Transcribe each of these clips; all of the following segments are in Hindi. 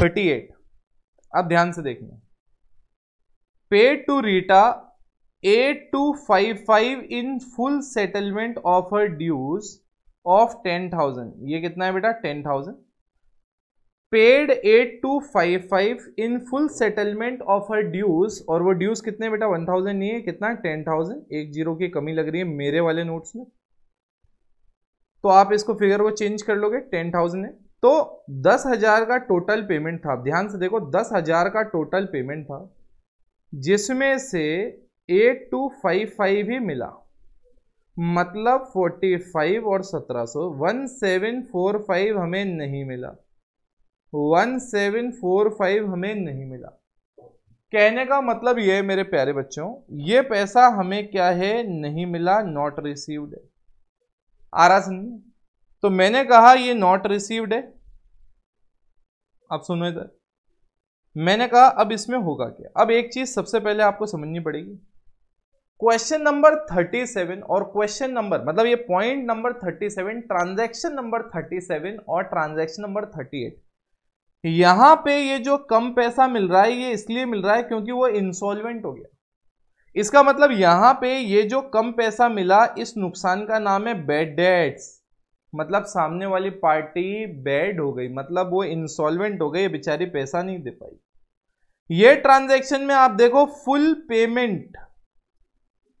थर्टी एट अब ध्यान से देखना paid to Rita eight two five five in full settlement of her dues of ten thousand ये कितना है बेटा ten thousand paid eight two five five in full settlement of her dues और वो ड्यूज कितने बेटा वन थाउजेंड नहीं है कितना टेन थाउजेंड एक जीरो की कमी लग रही है मेरे वाले नोट्स में तो आप इसको फिगर को चेंज कर लोगे टेन थाउजेंड है तो दस हजार का टोटल पेमेंट था ध्यान से देखो दस हजार का टोटल पेमेंट था जिसमें से एट टू फाइव फाइव ही मिला मतलब फोर्टी फाइव और सत्रह सौ वन सेवन फोर फाइव हमें नहीं मिला वन सेवन फोर फाइव हमें नहीं मिला कहने का मतलब ये मेरे प्यारे बच्चों ये पैसा हमें क्या है नहीं मिला नॉट रिसीव्ड है आ रहा सुनिए तो मैंने कहा ये नॉट रिसीव्ड है आप सुनो इधर सर मैंने कहा अब इसमें होगा क्या अब एक चीज सबसे पहले आपको समझनी पड़ेगी क्वेश्चन नंबर 37 और क्वेश्चन नंबर मतलब ये पॉइंट नंबर 37 ट्रांजैक्शन नंबर 37 और ट्रांजैक्शन नंबर 38 यहां पे ये जो कम पैसा मिल रहा है ये इसलिए मिल रहा है क्योंकि वो इंसॉल्वेंट हो गया इसका मतलब यहां पे ये जो कम पैसा मिला इस नुकसान का नाम है बेड डेट्स मतलब सामने वाली पार्टी बैड हो गई मतलब वो इंसॉल्वेंट हो गई बेचारी पैसा नहीं दे पाई ये ट्रांजैक्शन में आप देखो फुल पेमेंट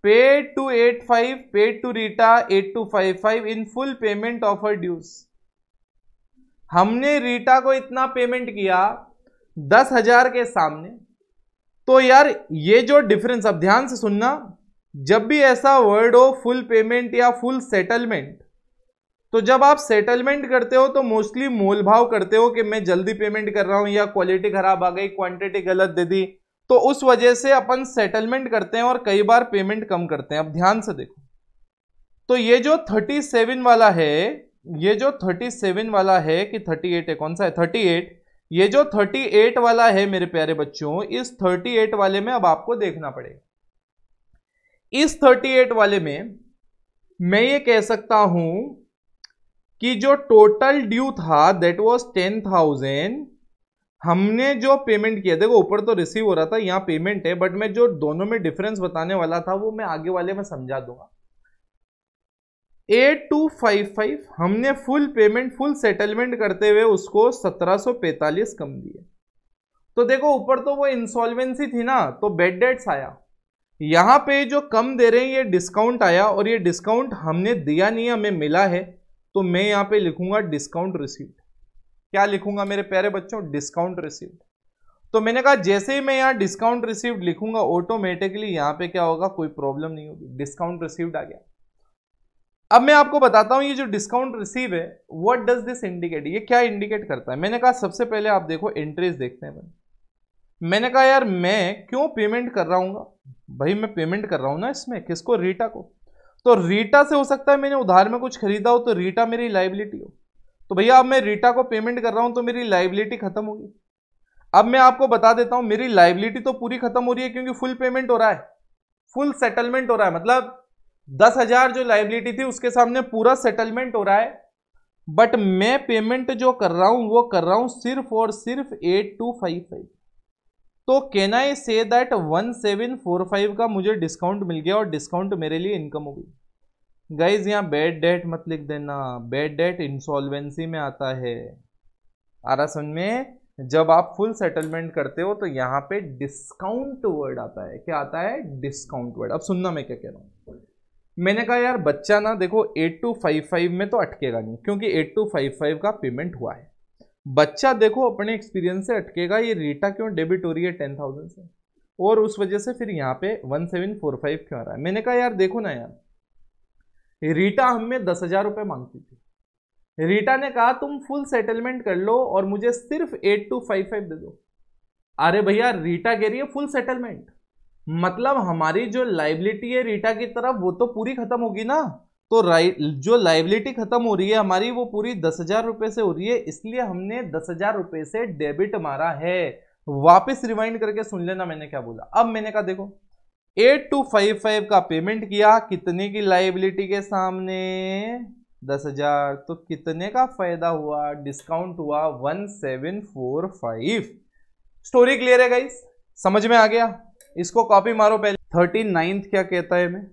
पे two eight five pay to Rita eight two five five in full payment of her dues हमने रीटा को इतना पेमेंट किया दस हजार के सामने तो यार ये जो डिफरेंस अब ध्यान से सुनना जब भी ऐसा वर्ड हो फुल पेमेंट या फुल सेटलमेंट तो जब आप सेटलमेंट करते हो तो मोस्टली मोल भाव करते हो कि मैं जल्दी पेमेंट कर रहा हूं या क्वालिटी खराब आ गई क्वांटिटी गलत दे दी तो उस वजह से अपन सेटलमेंट करते हैं और कई बार पेमेंट कम करते हैं अब ध्यान से देखो तो ये जो थर्टी सेवन वाला है ये जो थर्टी सेवन वाला है कि थर्टी एट है कौन सा है थर्टी एट ये जो थर्टी एट वाला है मेरे प्यारे बच्चों इस थर्टी एट वाले में अब आपको देखना पड़ेगा इस थर्टी एट वाले में मैं ये कह सकता हूं कि जो टोटल ड्यू था दैट वाज टेन थाउजेंड हमने जो पेमेंट किया देखो ऊपर तो रिसीव हो रहा था यहाँ पेमेंट है बट मैं जो दोनों में डिफरेंस बताने वाला था वो मैं आगे वाले में समझा दूंगा एट टू फाइव फाइव हमने फुल पेमेंट फुल सेटलमेंट करते हुए उसको सत्रह सो पैतालीस कम दिए तो देखो ऊपर तो वो इंसॉल्वेंसी थी ना तो बेड डेट्स आया यहाँ पे जो कम दे रहे हैं ये डिस्काउंट आया और ये डिस्काउंट हमने दिया नहीं हमें मिला है तो मैं यहां पे लिखूंगा डिस्काउंट रिसीव्ड क्या लिखूंगा मेरे प्यारे बच्चों डिस्काउंट रिसीव्ड तो मैंने कहा जैसे ही मैं यहां डिस्काउंट रिसीव्ड लिखूंगा ऑटोमेटिकली यहां पे क्या होगा कोई प्रॉब्लम नहीं होगी डिस्काउंट रिसीव्ड आ गया अब मैं आपको बताता हूं ये जो डिस्काउंट रिसीव है व्हाट डज दिस इंडिकेट ये क्या इंडिकेट करता है मैंने कहा सबसे पहले आप देखो एंट्रीज देखते हैं मैंने कहा यार मैं क्यों पेमेंट कर रहा हूँ भाई मैं पेमेंट कर रहा हूँ ना इसमें किसको रीटा को तो रीटा से हो सकता है मैंने उधार में कुछ खरीदा हो तो रीटा मेरी लाइबिलिटी हो तो भैया अब मैं रीटा को पेमेंट कर रहा हूं तो मेरी लाइबिलिटी खत्म होगी अब मैं आपको बता देता हूं मेरी लाइबिलिटी तो पूरी खत्म हो रही है क्योंकि फुल पेमेंट हो रहा है फुल सेटलमेंट हो रहा है मतलब दस हजार जो लाइबिलिटी थी उसके सामने पूरा सेटलमेंट हो रहा है बट मैं पेमेंट जो कर रहा हूँ वो कर रहा हूँ सिर्फ और सिर्फ एट टू फाइव फाइव तो can I say that one seven four five का मुझे डिस्काउंट मिल गया और डिस्काउंट मेरे लिए इनकम हो गई गाइज यहाँ बैड डेट मत लिख देना बैड डेट इंसॉल्वेंसी में आता है आ रहा समझ में जब आप फुल सेटलमेंट करते हो तो यहाँ पे डिस्काउंट वर्ड आता है क्या आता है डिस्काउंट वर्ड अब सुनना मैं क्या कह रहा हूँ मैंने कहा यार बच्चा ना देखो एट टू फाइव फाइव में तो अटकेगा नहीं क्योंकि एट टू फाइव फाइव का पेमेंट हुआ है बच्चा देखो अपने एक्सपीरियंस से अटकेगा ये रीटा क्यों डेबिट हो रही है टेन थाउजेंड से और उस वजह से फिर यहाँ पे वन सेवन फोर फाइव क्यों आ रहा है मैंने कहा यार देखो ना यार रीटा हमें दस हजार रुपये मांगती थी रीटा ने कहा तुम फुल सेटलमेंट कर लो और मुझे सिर्फ एट टू फाइव फाइव दे दो अरे भैया रीटा कह रही है फुल सेटलमेंट मतलब हमारी जो लाइबिलिटी है रीटा की तरफ वो तो पूरी खत्म होगी ना तो राइट जो लाइबिलिटी खत्म हो रही है हमारी वो पूरी दस हजार रुपए से हो रही है इसलिए हमने दस हजार रुपए से डेबिट मारा है वापस रिवाइंड करके सुन लेना मैंने क्या बोला अब मैंने कहा देखो एट टू फाइव फाइव का पेमेंट किया कितने की लाइबिलिटी के सामने दस हजार तो कितने का फायदा हुआ डिस्काउंट हुआ one seven four five story clear है गाइस समझ में आ गया इसको कॉपी मारो पहले थर्टी नाइन्थ क्या कहता है मैं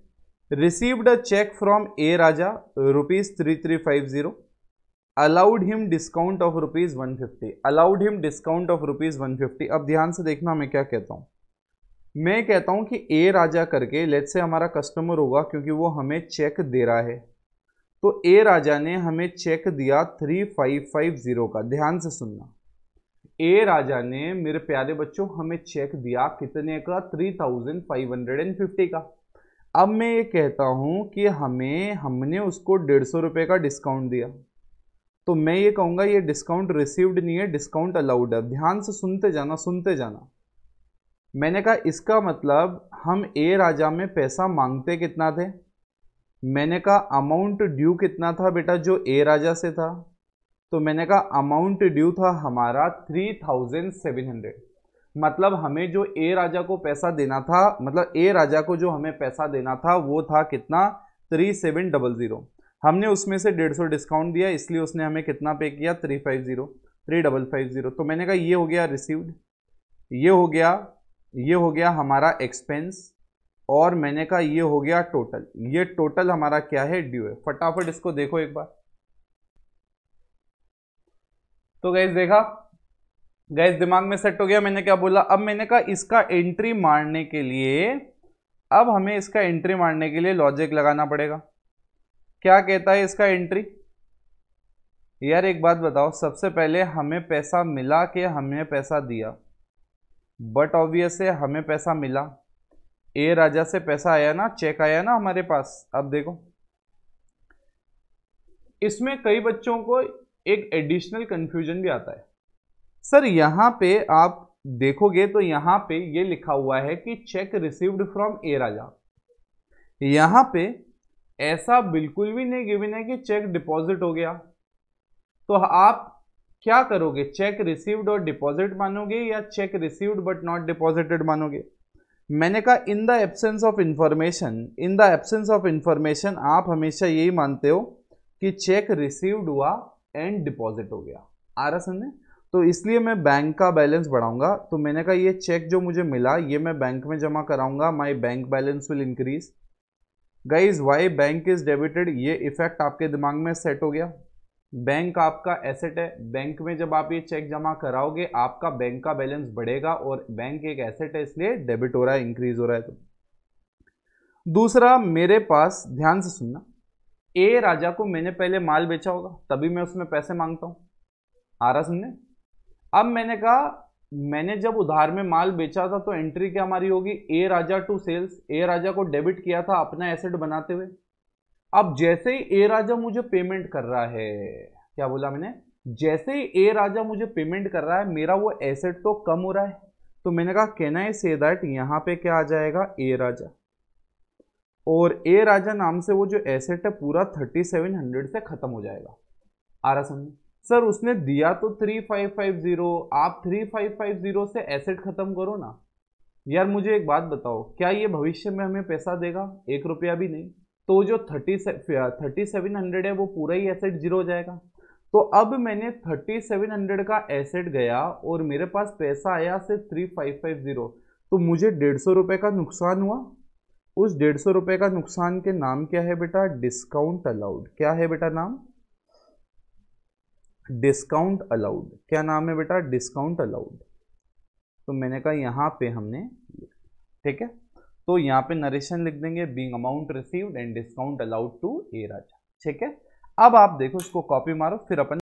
received a check from A Raja rupees 3350 allowed him discount of rupees 150 allowed him discount of rupees 150 अब ध्यान से देखना मैं क्या कहता हूँ मैं कहता हूँ कि ए राजा करके लेट से हमारा कस्टमर होगा क्योंकि वो हमें चेक दे रहा है तो ए राजा ने हमें चेक दिया 3550 का ध्यान से सुनना ए राजा ने मेरे प्यारे बच्चों हमें चेक दिया कितने का 3550 का अब मैं ये कहता हूँ कि हमें हमने उसको डेढ़ सौ रुपये का डिस्काउंट दिया तो मैं ये कहूँगा ये डिस्काउंट रिसीव्ड नहीं है डिस्काउंट अलाउड है ध्यान से सुनते जाना सुनते जाना मैंने कहा इसका मतलब हम ए राजा में पैसा मांगते कितना थे मैंने कहा अमाउंट ड्यू कितना था बेटा जो ए राजा से था तो मैंने कहा अमाउंट ड्यू था हमारा थ्री थाउजेंड सेवन हंड्रेड मतलब हमें जो ए राजा को पैसा देना था मतलब ए राजा को जो हमें पैसा देना था वो था कितना थ्री सेवन डबल ज़ीरो हमने उसमें से डेढ़ सौ डिस्काउंट दिया इसलिए उसने हमें कितना पे किया three five zero three double five zero तो मैंने कहा ये हो गया रिसीव्ड ये हो गया ये हो गया हमारा एक्सपेंस और मैंने कहा ये हो गया टोटल ये टोटल हमारा क्या है ड्यू है फटाफट इसको देखो एक बार तो गैस देखा गैस दिमाग में सेट हो गया मैंने क्या बोला अब मैंने कहा इसका एंट्री मारने के लिए अब हमें इसका एंट्री मारने के लिए लॉजिक लगाना पड़ेगा क्या कहता है इसका एंट्री यार एक बात बताओ सबसे पहले हमें पैसा मिला कि हमें पैसा दिया बट ऑब्वियस है हमें पैसा मिला ए राजा से पैसा आया ना चेक आया ना हमारे पास अब देखो इसमें कई बच्चों को एक एडिशनल कंफ्यूजन भी आता है सर यहाँ पे आप देखोगे तो यहाँ पे ये लिखा हुआ है कि cheque received from A Raja यहाँ पे ऐसा बिल्कुल भी नहीं गिविन है कि चेक डिपॉजिट हो गया तो आप क्या करोगे चेक रिसीव्ड और डिपॉजिट मानोगे या cheque received but not deposited मानोगे मैंने कहा in the absence of information in the absence of information आप हमेशा यही मानते हो कि चेक रिसीव्ड हुआ एंड डिपॉजिट हो गया आ रहा समझे तो इसलिए मैं बैंक का बैलेंस बढ़ाऊंगा तो मैंने कहा ये चेक जो मुझे मिला ये मैं बैंक में जमा कराऊंगा my bank balance will increase guys why bank is debited ये इफेक्ट आपके दिमाग में सेट हो गया बैंक आपका एसेट है बैंक में जब आप ये चेक जमा कराओगे आपका बैंक का बैलेंस बढ़ेगा और बैंक एक एसेट है इसलिए डेबिट हो रहा है इंक्रीज हो रहा है तो दूसरा मेरे पास ध्यान से सुनना ए राजा को मैंने पहले माल बेचा होगा तभी मैं उसमें पैसे मांगता हूँ आ रहा सुनने अब मैंने कहा मैंने जब उधार में माल बेचा था तो एंट्री क्या हमारी होगी ए राजा टू सेल्स ए राजा को डेबिट किया था अपना एसेट बनाते हुए अब जैसे ही ए राजा मुझे पेमेंट कर रहा है क्या बोला मैंने जैसे ही ए राजा मुझे पेमेंट कर रहा है मेरा वो एसेट तो कम हो रहा है तो मैंने कहा कैन आई से दैट यहां पे क्या आ जाएगा ए राजा और ए राजा नाम से वो जो एसेट है पूरा थर्टी सेवन हंड्रेड से खत्म हो जाएगा आ रहा समझ सर उसने दिया तो थ्री फाइव फाइव जीरो आप थ्री फाइव फाइव जीरो से एसेट खत्म करो ना यार मुझे एक बात बताओ क्या ये भविष्य में हमें पैसा देगा एक रुपया भी नहीं तो जो थर्टी थर्टी सेवन हंड्रेड है वो पूरा ही एसेट जीरो हो जाएगा तो अब मैंने थर्टी सेवन हंड्रेड का एसेट गया और मेरे पास पैसा आया से थ्री फाइव फाइव जीरो तो मुझे डेढ़ सौ रुपये का नुकसान हुआ उस डेढ़ सौ रुपये का नुकसान के नाम क्या है बेटा डिस्काउंट अलाउड क्या है बेटा नाम डिस्काउंट अलाउड क्या नाम है बेटा डिस्काउंट अलाउड तो मैंने कहा यहाँ पे हमने ठीक है तो यहाँ पे नरेशन लिख देंगे being amount received and discount allowed to A Raja ठीक है अब आप देखो इसको कॉपी मारो फिर अपन